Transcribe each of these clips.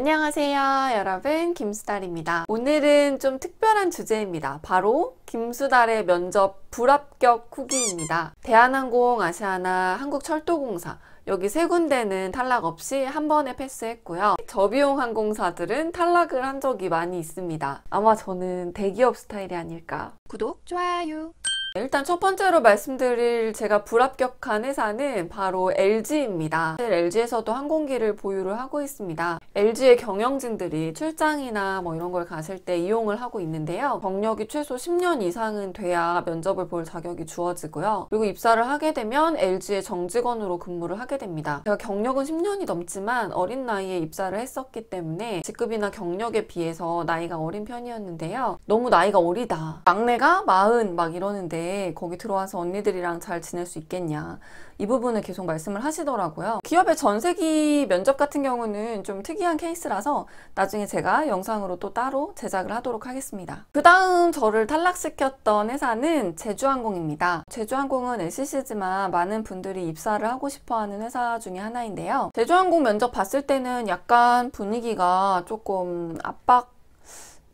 안녕하세요 여러분 김수달입니다 오늘은 좀 특별한 주제입니다 바로 김수달의 면접 불합격 후기입니다 대한항공, 아시아나, 한국철도공사 여기 세 군데는 탈락 없이 한 번에 패스했고요. 저비용 항공사들은 탈락을 한 적이 많이 있습니다. 아마 저는 대기업 스타일이 아닐까. 구독, 좋아요. 일단 첫 번째로 말씀드릴 제가 불합격한 회사는 바로 LG입니다. LG에서도 항공기를 보유를 하고 있습니다. LG의 경영진들이 출장이나 뭐 이런 걸 갔을 때 이용을 하고 있는데요. 경력이 최소 10년 이상은 돼야 면접을 볼 자격이 주어지고요. 그리고 입사를 하게 되면 LG의 정직원으로 근무를 하게 됩니다. 제가 경력은 10년이 넘지만 어린 나이에 입사를 했었기 때문에 직급이나 경력에 비해서 나이가 어린 편이었는데요. 너무 나이가 어리다. 막내가 마흔 막 이러는데 거기 들어와서 언니들이랑 잘 지낼 수 있겠냐 이 부분을 계속 말씀을 하시더라고요. 기업의 전세기 면접 같은 경우는 좀 특이한 케이스라서 나중에 제가 영상으로 또 따로 제작을 하도록 하겠습니다. 그 다음 저를 탈락시켰던 회사는 제주항공입니다. 제주항공은 LCC지만 많은 분들이 입사를 하고 싶어하는 회사 중에 하나인데요. 제주항공 면접 봤을 때는 약간 분위기가 조금 압박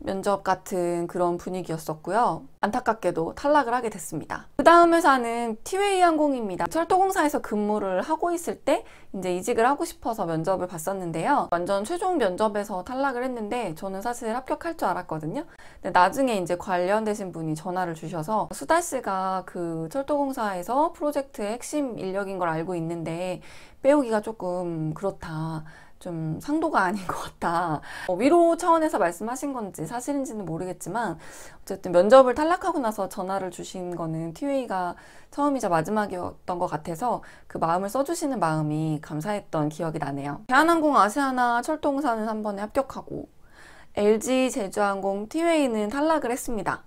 면접 같은 그런 분위기였었고요. 안타깝게도 탈락을 하게 됐습니다. 그 다음 회사는 티웨이 항공입니다. 철도공사에서 근무를 하고 있을 때 이제 이직을 하고 싶어서 면접을 봤었는데요. 완전 최종 면접에서 탈락을 했는데 저는 사실 합격할 줄 알았거든요. 근데 나중에 이제 관련되신 분이 전화를 주셔서 수달 씨가 그 철도공사에서 프로젝트의 핵심 인력인 걸 알고 있는데 빼오기가 조금 그렇다. 좀 상도가 아닌 것 같다. 어, 위로 차원에서 말씀하신 건지 사실인지는 모르겠지만 어쨌든 면접을 탈락하고 나서 전화를 주신 거는 TWA가 처음이자 마지막이었던 것 같아서 그 마음을 써주시는 마음이 감사했던 기억이 나네요. 대한항공 아시아나 철도사는한 번에 합격하고 LG 제주항공 TWA는 탈락을 했습니다.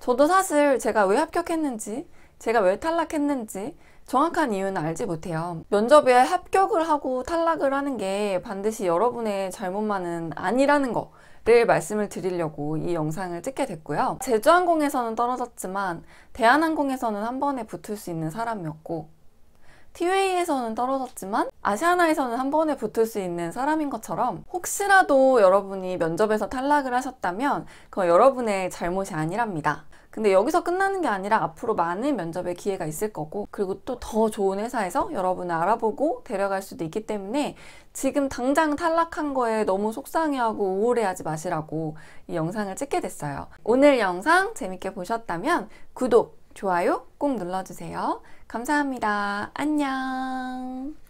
저도 사실 제가 왜 합격했는지 제가 왜 탈락했는지 정확한 이유는 알지 못해요. 면접에 합격을 하고 탈락을 하는 게 반드시 여러분의 잘못만은 아니라는 거. 를 말씀을 드리려고 이 영상을 찍게 됐고요. 제주항공에서는 떨어졌지만 대한항공에서는 한 번에 붙을 수 있는 사람이었고 티웨이에서는 떨어졌지만 아시아나에서는 한 번에 붙을 수 있는 사람인 것처럼 혹시라도 여러분이 면접에서 탈락을 하셨다면 그건 여러분의 잘못이 아니랍니다. 근데 여기서 끝나는 게 아니라 앞으로 많은 면접의 기회가 있을 거고 그리고 또 더 좋은 회사에서 여러분을 알아보고 데려갈 수도 있기 때문에 지금 당장 탈락한 거에 너무 속상해하고 우울해하지 마시라고 이 영상을 찍게 됐어요. 오늘 영상 재밌게 보셨다면 구독, 좋아요 꼭 눌러주세요. 감사합니다. 안녕.